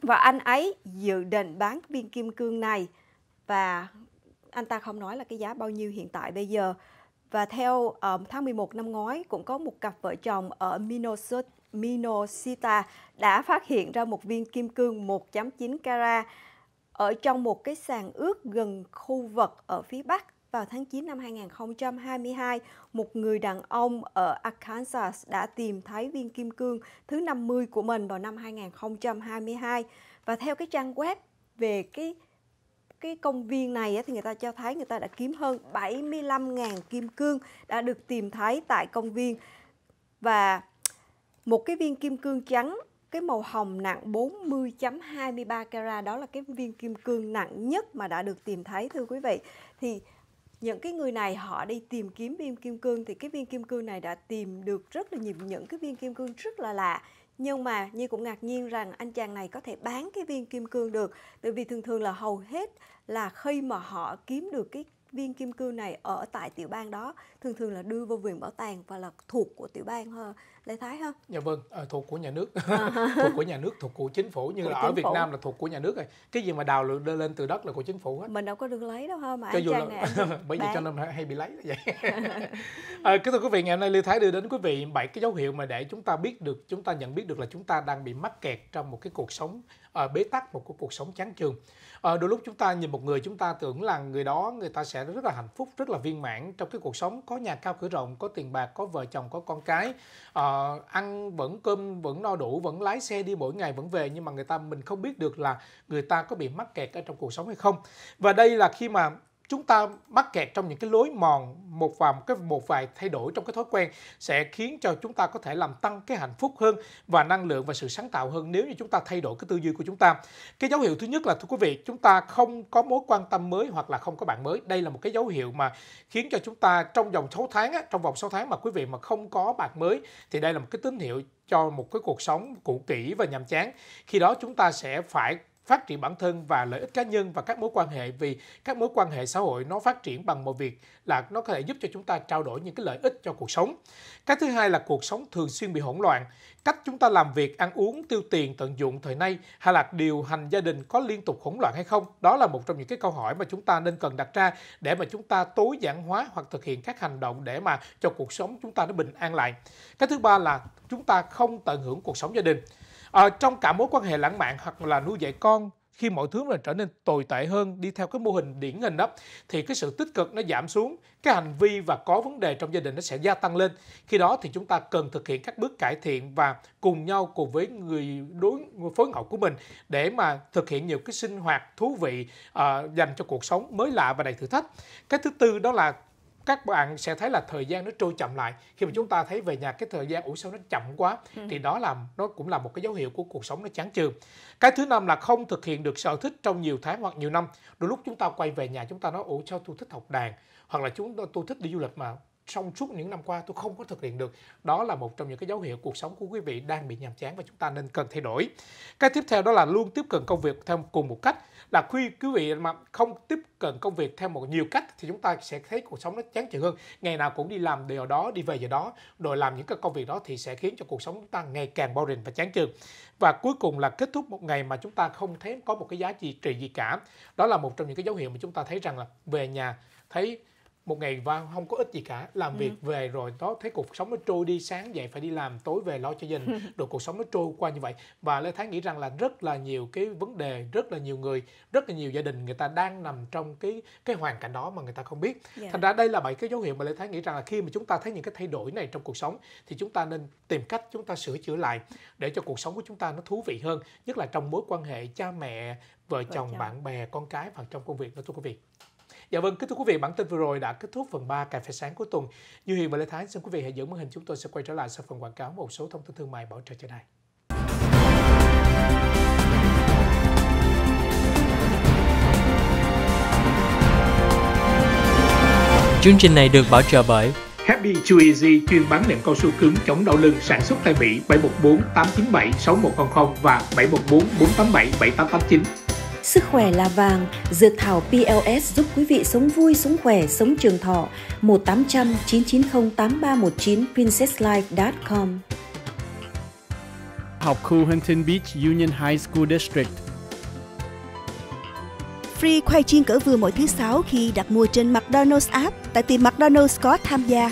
Và anh ấy dự định bán viên kim cương này và anh ta không nói là cái giá bao nhiêu hiện tại bây giờ. Và theo um, tháng 11 năm ngoái cũng có một cặp vợ chồng ở Minnesota, Minnesota đã phát hiện ra một viên kim cương 1.9 carat ở trong một cái sàn ướt gần khu vực ở phía Bắc vào tháng 9 năm 2022, một người đàn ông ở Arkansas đã tìm thấy viên kim cương thứ 50 của mình vào năm 2022. Và theo cái trang web về cái cái công viên này thì người ta cho thấy người ta đã kiếm hơn 75.000 kim cương đã được tìm thấy tại công viên và một cái viên kim cương trắng cái màu hồng nặng 40.23 carat đó là cái viên kim cương nặng nhất mà đã được tìm thấy thưa quý vị thì những cái người này họ đi tìm kiếm viên kim cương thì cái viên kim cương này đã tìm được rất là nhiều những cái viên kim cương rất là lạ nhưng mà như cũng ngạc nhiên rằng anh chàng này có thể bán cái viên kim cương được Tại vì thường thường là hầu hết là khi mà họ kiếm được cái viên kim cương này ở tại tiểu bang đó Thường thường là đưa vô viện bảo tàng và là thuộc của tiểu bang lê thái ha dạ vâng à, thuộc của nhà nước à. thuộc của nhà nước thuộc của chính phủ Như của là ở việt phủ. nam là thuộc của nhà nước rồi cái gì mà đào lượng lên từ đất là của chính phủ hết mình đâu có được lấy đâu ha mà cho dù là bởi vì cho nên hay bị lấy vậy à, kính thưa quý vị ngày hôm nay lê thái đưa đến quý vị bảy cái dấu hiệu mà để chúng ta biết được chúng ta nhận biết được là chúng ta đang bị mắc kẹt trong một cái cuộc sống uh, bế tắc một cái cuộc sống chán trường. uh, đôi lúc chúng ta nhìn một người chúng ta tưởng là người đó người ta sẽ rất là hạnh phúc rất là viên mãn trong cái cuộc sống có nhà cao cửa rộng có tiền bạc có vợ chồng có con cái uh, Ờ, ăn vẫn cơm vẫn no đủ vẫn lái xe đi mỗi ngày vẫn về nhưng mà người ta mình không biết được là người ta có bị mắc kẹt ở trong cuộc sống hay không và đây là khi mà chúng ta mắc kẹt trong những cái lối mòn một vài một cái một vài thay đổi trong cái thói quen sẽ khiến cho chúng ta có thể làm tăng cái hạnh phúc hơn và năng lượng và sự sáng tạo hơn nếu như chúng ta thay đổi cái tư duy của chúng ta. Cái dấu hiệu thứ nhất là thưa quý vị, chúng ta không có mối quan tâm mới hoặc là không có bạn mới. Đây là một cái dấu hiệu mà khiến cho chúng ta trong vòng 6 tháng á, trong vòng 6 tháng mà quý vị mà không có bạn mới thì đây là một cái tín hiệu cho một cái cuộc sống cũ kỹ và nhàm chán. Khi đó chúng ta sẽ phải phát triển bản thân và lợi ích cá nhân và các mối quan hệ vì các mối quan hệ xã hội nó phát triển bằng một việc là nó có thể giúp cho chúng ta trao đổi những cái lợi ích cho cuộc sống. Cái thứ hai là cuộc sống thường xuyên bị hỗn loạn, cách chúng ta làm việc, ăn uống, tiêu tiền, tận dụng thời nay hay là điều hành gia đình có liên tục hỗn loạn hay không? Đó là một trong những cái câu hỏi mà chúng ta nên cần đặt ra để mà chúng ta tối giản hóa hoặc thực hiện các hành động để mà cho cuộc sống chúng ta nó bình an lại. Cái thứ ba là chúng ta không tận hưởng cuộc sống gia đình à, trong cả mối quan hệ lãng mạn hoặc là nuôi dạy con khi mọi thứ là trở nên tồi tệ hơn đi theo cái mô hình điển hình đó thì cái sự tích cực nó giảm xuống cái hành vi và có vấn đề trong gia đình nó sẽ gia tăng lên khi đó thì chúng ta cần thực hiện các bước cải thiện và cùng nhau cùng với người đối người phối ngẫu của mình để mà thực hiện nhiều cái sinh hoạt thú vị uh, dành cho cuộc sống mới lạ và đầy thử thách cái thứ tư đó là các bạn sẽ thấy là thời gian nó trôi chậm lại khi mà chúng ta thấy về nhà cái thời gian ủi sao nó chậm quá ừ. thì đó là nó cũng là một cái dấu hiệu của cuộc sống nó chán chường cái thứ năm là không thực hiện được sở thích trong nhiều tháng hoặc nhiều năm đôi lúc chúng ta quay về nhà chúng ta nói ủa sao tôi thích học đàn hoặc là chúng tôi thích đi du lịch mà trong suốt những năm qua tôi không có thực hiện được đó là một trong những cái dấu hiệu cuộc sống của quý vị đang bị nhàm chán và chúng ta nên cần thay đổi cái tiếp theo đó là luôn tiếp cận công việc theo cùng một cách là khi quý vị mà không tiếp cận công việc theo một nhiều cách thì chúng ta sẽ thấy cuộc sống nó chán chường hơn ngày nào cũng đi làm điều đó đi về giờ đó rồi làm những cái công việc đó thì sẽ khiến cho cuộc sống chúng ta ngày càng bao rình và chán chường và cuối cùng là kết thúc một ngày mà chúng ta không thấy có một cái giá trị trị gì cả đó là một trong những cái dấu hiệu mà chúng ta thấy rằng là về nhà thấy một ngày vào không có ích gì cả làm ừ. việc về rồi đó thấy cuộc sống nó trôi đi sáng dậy phải đi làm tối về lo cho gia đình rồi cuộc sống nó trôi qua như vậy và lê thái nghĩ rằng là rất là nhiều cái vấn đề rất là nhiều người rất là nhiều gia đình người ta đang nằm trong cái cái hoàn cảnh đó mà người ta không biết yeah. Dạ. thành ra đây là bảy cái dấu hiệu mà lê thái nghĩ rằng là khi mà chúng ta thấy những cái thay đổi này trong cuộc sống thì chúng ta nên tìm cách chúng ta sửa chữa lại để cho cuộc sống của chúng ta nó thú vị hơn nhất là trong mối quan hệ cha mẹ vợ, vợ chồng, chồng bạn bè con cái và trong công việc đó thưa quý vị Dạ vâng, kính thưa quý vị, bản tin vừa rồi đã kết thúc phần 3 Cà phê sáng của tuần. Như Hiền và Lê Thái xin quý vị hãy giữ màn hình chúng tôi sẽ quay trở lại sau phần quảng cáo một số thông tin thương mại bảo trợ trên đây Chương trình này được bảo trợ bởi Happy Chew Easy chuyên bán nệm cao su cứng chống đau lưng sản xuất tại Mỹ 714 897 6100 và 714 487 7889. Sức khỏe là vàng, dược thảo PLS giúp quý vị sống vui, sống khỏe, sống trường thọ. 1800 990 8319 princesslife.com Học khu Huntington Beach Union High School District Free khoai chiên cỡ vừa mỗi thứ sáu khi đặt mua trên McDonald's app tại tiệm McDonald's có tham gia.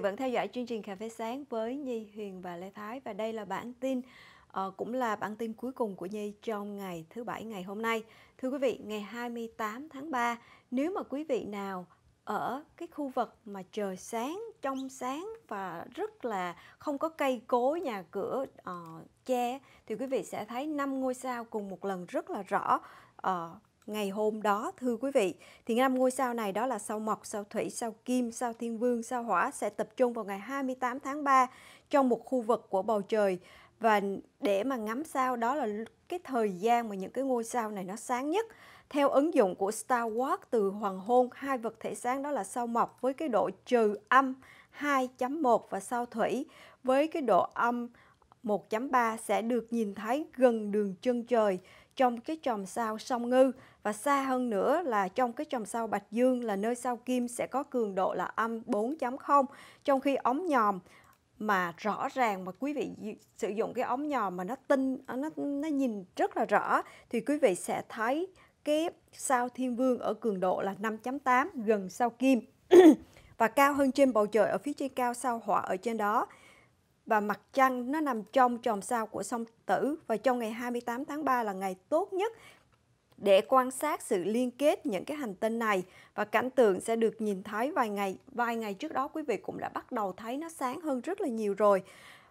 vẫn theo dõi chương trình Cà phê sáng với Nhi Huyền và Lê Thái và đây là bản tin uh, cũng là bản tin cuối cùng của Nhi trong ngày thứ bảy ngày hôm nay. Thưa quý vị, ngày 28 tháng 3, nếu mà quý vị nào ở cái khu vực mà trời sáng, trong sáng và rất là không có cây cối, nhà cửa uh, che thì quý vị sẽ thấy năm ngôi sao cùng một lần rất là rõ. Uh, ngày hôm đó thưa quý vị. Thì năm ngôi sao này đó là sao Mộc, sao Thủy, sao Kim, sao Thiên Vương, sao Hỏa sẽ tập trung vào ngày 28 tháng 3 trong một khu vực của bầu trời và để mà ngắm sao đó là cái thời gian mà những cái ngôi sao này nó sáng nhất. Theo ứng dụng của Star Wars từ hoàng hôn, hai vật thể sáng đó là sao mộc với cái độ trừ âm 2.1 và sao thủy với cái độ âm 1.3 sẽ được nhìn thấy gần đường chân trời trong cái chòm sao sông ngư và xa hơn nữa là trong cái chòm sao Bạch Dương là nơi sao Kim sẽ có cường độ là âm 4.0 trong khi ống nhòm mà rõ ràng mà quý vị sử dụng cái ống nhòm mà nó tinh nó nó nhìn rất là rõ thì quý vị sẽ thấy cái sao Thiên Vương ở cường độ là 5.8 gần sao Kim và cao hơn trên bầu trời ở phía trên cao sao Hỏa ở trên đó và mặt trăng nó nằm trong tròm sao của song tử và trong ngày 28 tháng 3 là ngày tốt nhất để quan sát sự liên kết những cái hành tinh này và cảnh tượng sẽ được nhìn thấy vài ngày vài ngày trước đó quý vị cũng đã bắt đầu thấy nó sáng hơn rất là nhiều rồi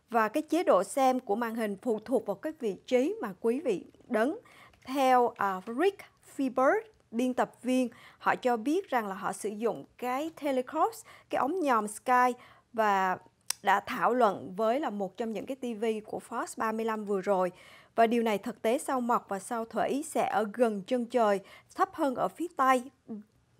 và cái chế độ xem của màn hình phụ thuộc vào cái vị trí mà quý vị đứng theo uh, Rick Fiebert biên tập viên họ cho biết rằng là họ sử dụng cái telescope cái ống nhòm sky và đã thảo luận với là một trong những cái TV của Fox 35 vừa rồi. Và điều này thực tế sao mọc và sao thủy sẽ ở gần chân trời, thấp hơn ở phía Tây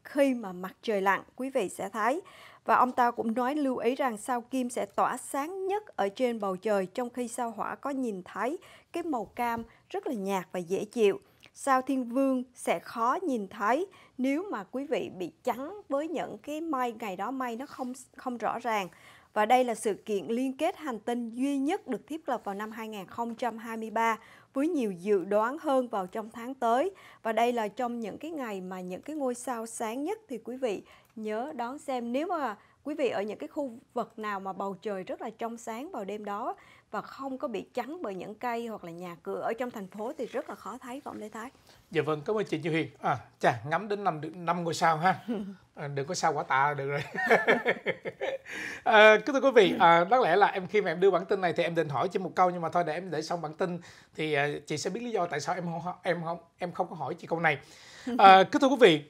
khi mà mặt trời lặn, quý vị sẽ thấy. Và ông ta cũng nói lưu ý rằng sao kim sẽ tỏa sáng nhất ở trên bầu trời trong khi sao hỏa có nhìn thấy cái màu cam rất là nhạt và dễ chịu. Sao thiên vương sẽ khó nhìn thấy nếu mà quý vị bị trắng với những cái mây ngày đó mây nó không không rõ ràng và đây là sự kiện liên kết hành tinh duy nhất được thiết lập vào năm 2023 với nhiều dự đoán hơn vào trong tháng tới và đây là trong những cái ngày mà những cái ngôi sao sáng nhất thì quý vị nhớ đón xem nếu mà quý vị ở những cái khu vực nào mà bầu trời rất là trong sáng vào đêm đó và không có bị chắn bởi những cây hoặc là nhà cửa ở trong thành phố thì rất là khó thấy phải không Lê Thái? Dạ vâng, cảm ơn chị Như Huyền. À, chà, ngắm đến năm được năm ngôi sao ha. À, đừng có sao quả tạ được rồi. à, thưa quý vị, à, đáng lẽ là em khi mà em đưa bản tin này thì em định hỏi chị một câu nhưng mà thôi để em để xong bản tin thì à, chị sẽ biết lý do tại sao em không em không em không có hỏi chị câu này. À, cứ thưa quý vị,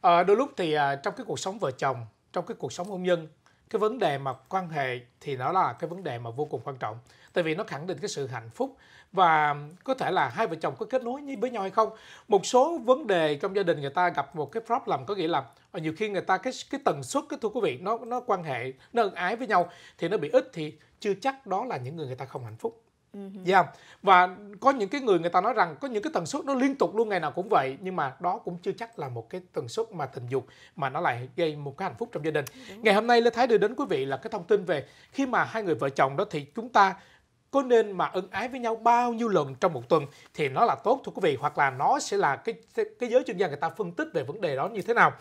à, đôi lúc thì à, trong cái cuộc sống vợ chồng, trong cái cuộc sống hôn nhân cái vấn đề mà quan hệ thì nó là cái vấn đề mà vô cùng quan trọng tại vì nó khẳng định cái sự hạnh phúc và có thể là hai vợ chồng có kết nối với nhau hay không một số vấn đề trong gia đình người ta gặp một cái problem có nghĩa là ờ, nhiều khi người ta cái cái tần suất cái thưa quý vị nó nó quan hệ nó ân ái với nhau thì nó bị ít thì chưa chắc đó là những người người ta không hạnh phúc Yeah. Ừ dạ. Và có những cái người người ta nói rằng có những cái tần suất nó liên tục luôn ngày nào cũng vậy nhưng mà đó cũng chưa chắc là một cái tần suất mà tình dục mà nó lại gây một cái hạnh phúc trong gia đình. Đúng. Ngày hôm nay Lê Thái đưa đến quý vị là cái thông tin về khi mà hai người vợ chồng đó thì chúng ta có nên mà ân ái với nhau bao nhiêu lần trong một tuần thì nó là tốt thưa quý vị hoặc là nó sẽ là cái cái giới chuyên gia người ta phân tích về vấn đề đó như thế nào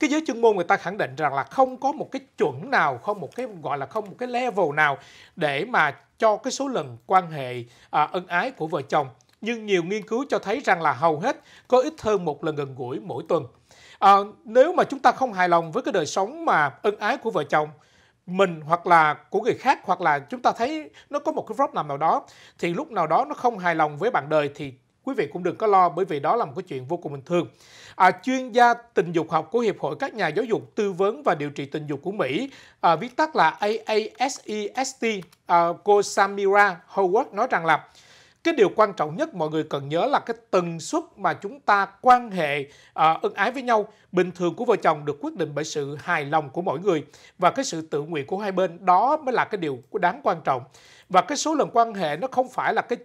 cái giới chuyên môn người ta khẳng định rằng là không có một cái chuẩn nào không một cái gọi là không một cái level nào để mà cho cái số lần quan hệ à, ân ái của vợ chồng nhưng nhiều nghiên cứu cho thấy rằng là hầu hết có ít hơn một lần gần gũi mỗi tuần à, nếu mà chúng ta không hài lòng với cái đời sống mà ân ái của vợ chồng mình hoặc là của người khác hoặc là chúng ta thấy nó có một cái vlog nào nào đó thì lúc nào đó nó không hài lòng với bạn đời thì quý vị cũng đừng có lo bởi vì đó là một cái chuyện vô cùng bình thường. À, chuyên gia tình dục học của Hiệp hội các nhà giáo dục tư vấn và điều trị tình dục của Mỹ, à, viết tắt là AASEST, à, cô Samira Howard nói rằng là cái điều quan trọng nhất mọi người cần nhớ là cái tần suất mà chúng ta quan hệ à, ân ái với nhau bình thường của vợ chồng được quyết định bởi sự hài lòng của mỗi người và cái sự tự nguyện của hai bên đó mới là cái điều đáng quan trọng và cái số lần quan hệ nó không phải là cái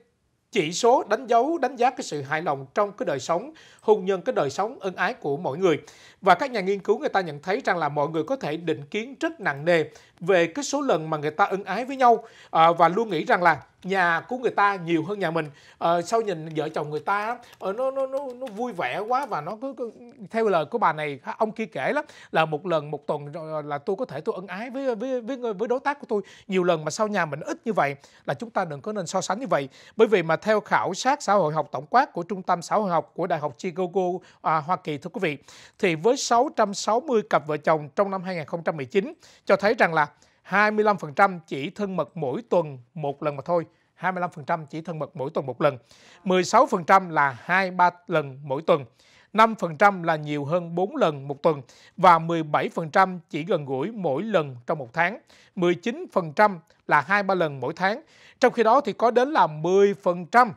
chỉ số đánh dấu đánh giá cái sự hài lòng trong cái đời sống hôn nhân cái đời sống ân ái của mọi người và các nhà nghiên cứu người ta nhận thấy rằng là mọi người có thể định kiến rất nặng nề về cái số lần mà người ta ân ái với nhau à, và luôn nghĩ rằng là nhà của người ta nhiều hơn nhà mình à, sau nhìn vợ chồng người ta à, nó nó nó nó vui vẻ quá và nó cứ, cứ theo lời của bà này ông kia kể lắm là một lần một tuần là tôi có thể tôi ân ái với với với với đối tác của tôi nhiều lần mà sau nhà mình ít như vậy là chúng ta đừng có nên so sánh như vậy bởi vì mà theo khảo sát xã hội học tổng quát của trung tâm xã hội học của đại học Chicago à, Hoa Kỳ thưa quý vị thì với 660 cặp vợ chồng trong năm 2019 cho thấy rằng là 25% chỉ thân mật mỗi tuần một lần mà thôi. 25% chỉ thân mật mỗi tuần một lần. 16% là 2-3 lần mỗi tuần. 5% là nhiều hơn 4 lần một tuần và 17% chỉ gần gũi mỗi lần trong một tháng, 19% là 2-3 lần mỗi tháng. Trong khi đó thì có đến là 10%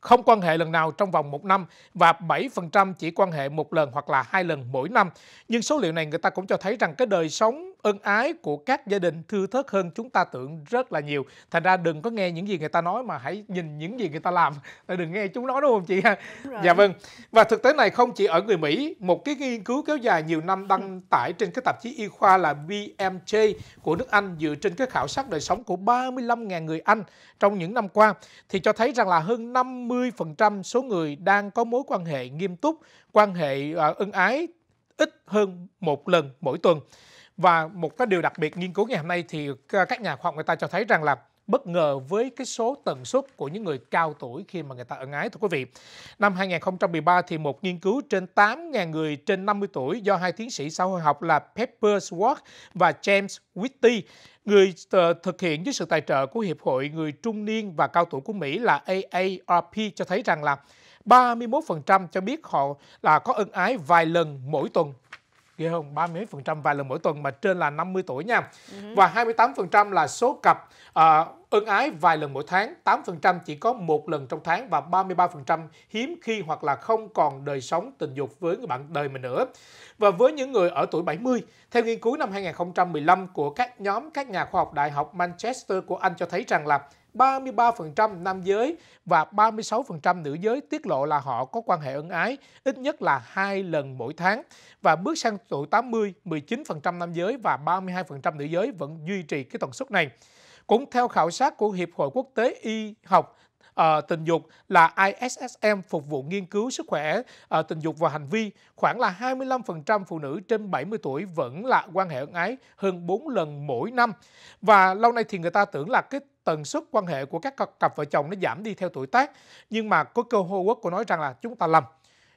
không quan hệ lần nào trong vòng một năm và 7% chỉ quan hệ một lần hoặc là hai lần mỗi năm. Nhưng số liệu này người ta cũng cho thấy rằng cái đời sống ân ái của các gia đình thưa thớt hơn chúng ta tưởng rất là nhiều thành ra đừng có nghe những gì người ta nói mà hãy nhìn những gì người ta làm đừng nghe chúng nói đúng không chị ha dạ vâng và thực tế này không chỉ ở người mỹ một cái nghiên cứu kéo dài nhiều năm đăng tải trên cái tạp chí y khoa là BMJ của nước Anh dựa trên cái khảo sát đời sống của 35.000 người Anh trong những năm qua thì cho thấy rằng là hơn 50% số người đang có mối quan hệ nghiêm túc, quan hệ ờ, ân ái ít hơn một lần mỗi tuần. Và một cái điều đặc biệt nghiên cứu ngày hôm nay thì các nhà khoa học người ta cho thấy rằng là bất ngờ với cái số tần suất của những người cao tuổi khi mà người ta ân ái thưa quý vị. Năm 2013 thì một nghiên cứu trên 8.000 người trên 50 tuổi do hai tiến sĩ xã hội học là Pepper Swart và James Whitty người ờ, thực hiện với sự tài trợ của Hiệp hội Người Trung niên và Cao tuổi của Mỹ là AARP cho thấy rằng là 31% cho biết họ là có ân ái vài lần mỗi tuần ghê không ba mấy phần trăm vài lần mỗi tuần mà trên là 50 tuổi nha uh-huh. và 28 phần trăm là số cặp uh, ái vài lần mỗi tháng 8 phần trăm chỉ có một lần trong tháng và 33 phần trăm hiếm khi hoặc là không còn đời sống tình dục với người bạn đời mình nữa và với những người ở tuổi 70 theo nghiên cứu năm 2015 của các nhóm các nhà khoa học đại học Manchester của Anh cho thấy rằng là 33% nam giới và 36% nữ giới tiết lộ là họ có quan hệ ân ái ít nhất là hai lần mỗi tháng. Và bước sang tuổi 80, 19% nam giới và 32% nữ giới vẫn duy trì cái tần suất này. Cũng theo khảo sát của Hiệp hội Quốc tế Y học uh, tình dục là ISSM phục vụ nghiên cứu sức khỏe uh, tình dục và hành vi, khoảng là 25% phụ nữ trên 70 tuổi vẫn là quan hệ ân ái hơn 4 lần mỗi năm. Và lâu nay thì người ta tưởng là cái tần suất quan hệ của các cặp vợ chồng nó giảm đi theo tuổi tác nhưng mà có cơ hô quốc của nói rằng là chúng ta lầm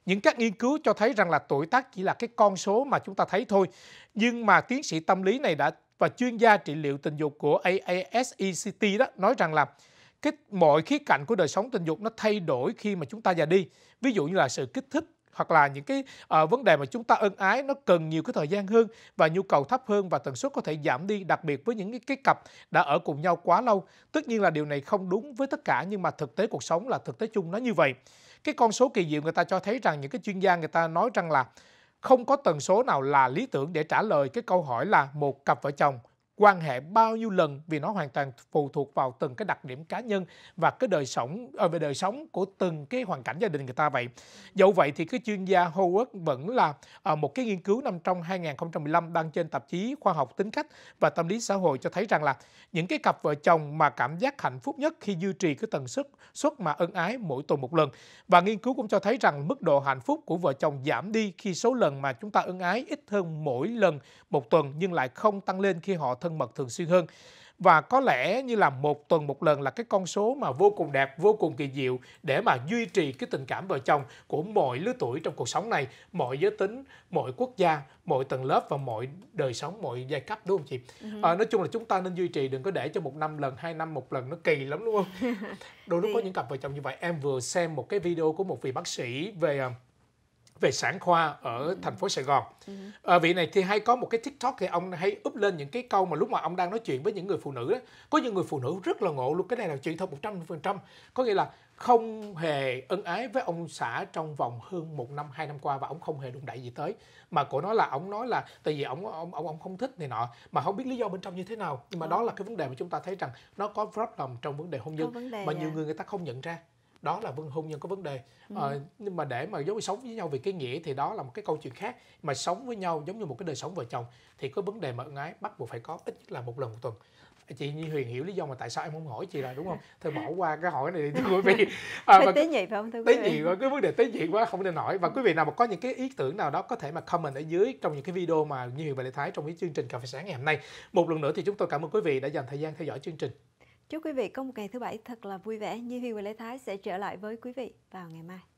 những các nghiên cứu cho thấy rằng là tuổi tác chỉ là cái con số mà chúng ta thấy thôi nhưng mà tiến sĩ tâm lý này đã và chuyên gia trị liệu tình dục của AASECT đó nói rằng là cái mọi khía cạnh của đời sống tình dục nó thay đổi khi mà chúng ta già đi ví dụ như là sự kích thích hoặc là những cái uh, vấn đề mà chúng ta ân ái nó cần nhiều cái thời gian hơn và nhu cầu thấp hơn và tần suất có thể giảm đi đặc biệt với những cái, cái cặp đã ở cùng nhau quá lâu tất nhiên là điều này không đúng với tất cả nhưng mà thực tế cuộc sống là thực tế chung nó như vậy cái con số kỳ diệu người ta cho thấy rằng những cái chuyên gia người ta nói rằng là không có tần số nào là lý tưởng để trả lời cái câu hỏi là một cặp vợ chồng quan hệ bao nhiêu lần vì nó hoàn toàn phụ thuộc vào từng cái đặc điểm cá nhân và cái đời sống à, về đời sống của từng cái hoàn cảnh gia đình người ta vậy. Dẫu vậy thì cái chuyên gia Howard vẫn là à, một cái nghiên cứu năm trong 2015 đăng trên tạp chí khoa học tính cách và tâm lý xã hội cho thấy rằng là những cái cặp vợ chồng mà cảm giác hạnh phúc nhất khi duy trì cái tần suất suất mà ân ái mỗi tuần một lần và nghiên cứu cũng cho thấy rằng mức độ hạnh phúc của vợ chồng giảm đi khi số lần mà chúng ta ân ái ít hơn mỗi lần một tuần nhưng lại không tăng lên khi họ thân thân mật thường xuyên hơn và có lẽ như là một tuần một lần là cái con số mà vô cùng đẹp vô cùng kỳ diệu để mà duy trì cái tình cảm vợ chồng của mọi lứa tuổi trong cuộc sống này mọi giới tính mọi quốc gia mọi tầng lớp và mọi đời sống mọi giai cấp đúng không chị uh-huh. à, nói chung là chúng ta nên duy trì đừng có để cho một năm lần hai năm một lần nó kỳ lắm đúng không đôi lúc có những cặp vợ chồng như vậy em vừa xem một cái video của một vị bác sĩ về à, về sản khoa ở ừ. thành phố Sài Gòn. Ừ. À, vị này thì hay có một cái TikTok thì ông hay úp lên những cái câu mà lúc mà ông đang nói chuyện với những người phụ nữ đó, có những người phụ nữ rất là ngộ luôn cái này là chuyện thật 100%, có nghĩa là không hề ân ái với ông xã trong vòng hơn một năm hai năm qua và ông không hề đụng đại gì tới mà cổ nói là ông nói là tại vì ông ông ông ông không thích này nọ mà không biết lý do bên trong như thế nào nhưng mà ừ. đó là cái vấn đề mà chúng ta thấy rằng nó có problem trong vấn đề hôn nhân mà nhiều à. người người ta không nhận ra đó là vân hôn nhân có vấn đề ừ. ờ, nhưng mà để mà giống như sống với nhau vì cái nghĩa thì đó là một cái câu chuyện khác mà sống với nhau giống như một cái đời sống vợ chồng thì có vấn đề mà ân ái bắt buộc phải có ít nhất là một lần một tuần chị Nhi Huyền hiểu lý do mà tại sao em không hỏi chị rồi đúng không? Thôi bỏ qua cái hỏi này đi thưa quý vị. À, mà, tế nhị phải không thưa quý vị? Tế nhị cái vấn đề tế nhị quá không nên hỏi và quý vị nào mà có những cái ý tưởng nào đó có thể mà comment ở dưới trong những cái video mà Nhi Huyền và Lê Thái trong cái chương trình cà phê sáng ngày hôm nay. Một lần nữa thì chúng tôi cảm ơn quý vị đã dành thời gian theo dõi chương trình. Chúc quý vị có một ngày thứ bảy thật là vui vẻ. Như Huy và Lê Thái sẽ trở lại với quý vị vào ngày mai.